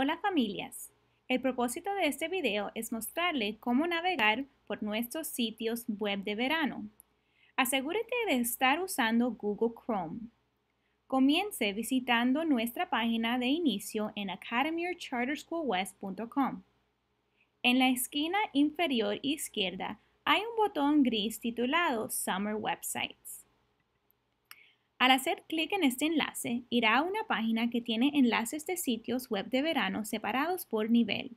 Hola familias, el propósito de este video es mostrarle cómo navegar por nuestros sitios web de verano. Asegúrate de estar usando Google Chrome. Comience visitando nuestra página de inicio en academyorcharterschoolwest.com. En la esquina inferior izquierda hay un botón gris titulado Summer Websites. Al hacer clic en este enlace, irá a una página que tiene enlaces de sitios web de verano separados por nivel.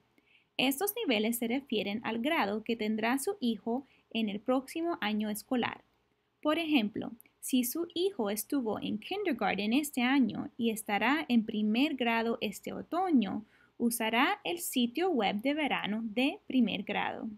Estos niveles se refieren al grado que tendrá su hijo en el próximo año escolar. Por ejemplo, si su hijo estuvo en kindergarten este año y estará en primer grado este otoño, usará el sitio web de verano de primer grado.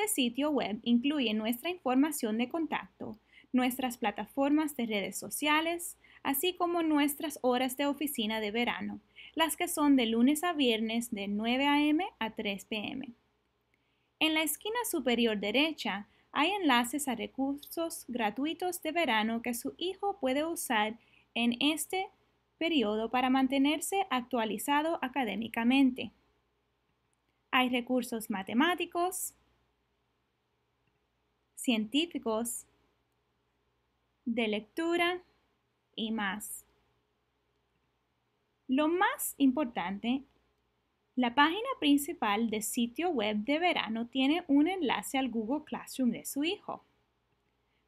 Este sitio web incluye nuestra información de contacto, nuestras plataformas de redes sociales, así como nuestras horas de oficina de verano, las que son de lunes a viernes de 9 a.m. a 3 p.m. En la esquina superior derecha hay enlaces a recursos gratuitos de verano que su hijo puede usar en este periodo para mantenerse actualizado académicamente. Hay recursos matemáticos, científicos, de lectura y más. Lo más importante, la página principal del sitio web de verano tiene un enlace al Google Classroom de su hijo.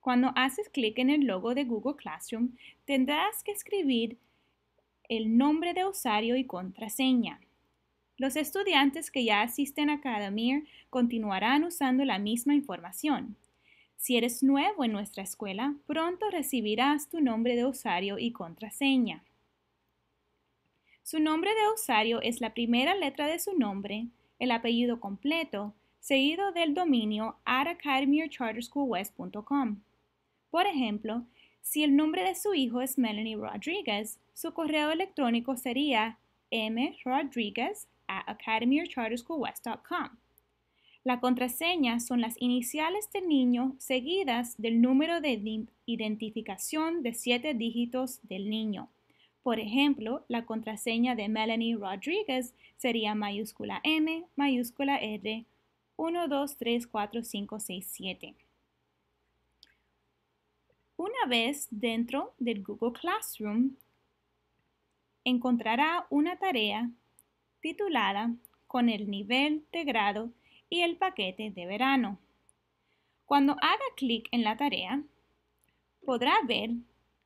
Cuando haces clic en el logo de Google Classroom, tendrás que escribir el nombre de usuario y contraseña. Los estudiantes que ya asisten a Academia continuarán usando la misma información. Si eres nuevo en nuestra escuela, pronto recibirás tu nombre de usuario y contraseña. Su nombre de usuario es la primera letra de su nombre, el apellido completo, seguido del dominio at academyorcharterschoolwest.com. Por ejemplo, si el nombre de su hijo es Melanie Rodriguez, su correo electrónico sería mrodriguez at academyorcharterschoolwest.com. La contraseña son las iniciales del niño seguidas del número de identificación de siete dígitos del niño. Por ejemplo, la contraseña de Melanie Rodríguez sería mayúscula M, mayúscula R, 1, 2, 3, 4, 5, 6, 7. Una vez dentro del Google Classroom, encontrará una tarea titulada con el nivel de grado y el paquete de verano. Cuando haga clic en la tarea, podrá ver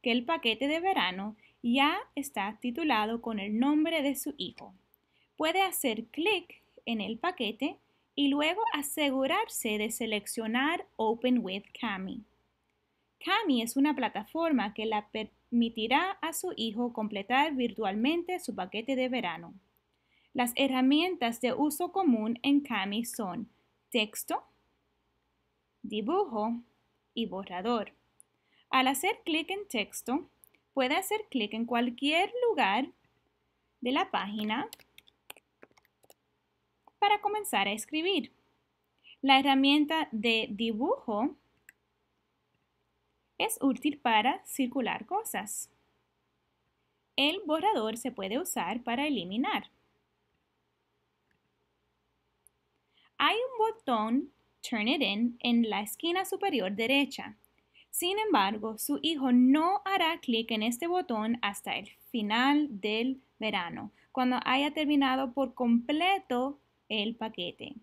que el paquete de verano ya está titulado con el nombre de su hijo. Puede hacer clic en el paquete y luego asegurarse de seleccionar Open with Cami. Cami es una plataforma que le permitirá a su hijo completar virtualmente su paquete de verano. Las herramientas de uso común en Kami son texto, dibujo y borrador. Al hacer clic en texto, puede hacer clic en cualquier lugar de la página para comenzar a escribir. La herramienta de dibujo es útil para circular cosas. El borrador se puede usar para eliminar. Hay un botón Turn it in en la esquina superior derecha. Sin embargo, su hijo no hará clic en este botón hasta el final del verano, cuando haya terminado por completo el paquete.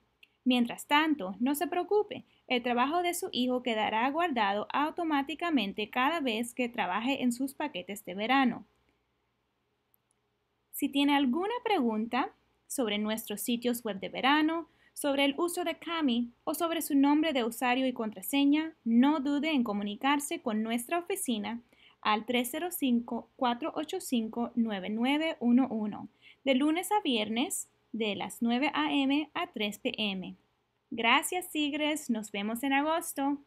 Mientras tanto, no se preocupe, el trabajo de su hijo quedará guardado automáticamente cada vez que trabaje en sus paquetes de verano. Si tiene alguna pregunta sobre nuestros sitios web de verano, sobre el uso de Cami o sobre su nombre de usuario y contraseña, no dude en comunicarse con nuestra oficina al 305-485-9911 de lunes a viernes de las 9 a.m. a 3 p.m. Gracias, Tigres. Nos vemos en agosto.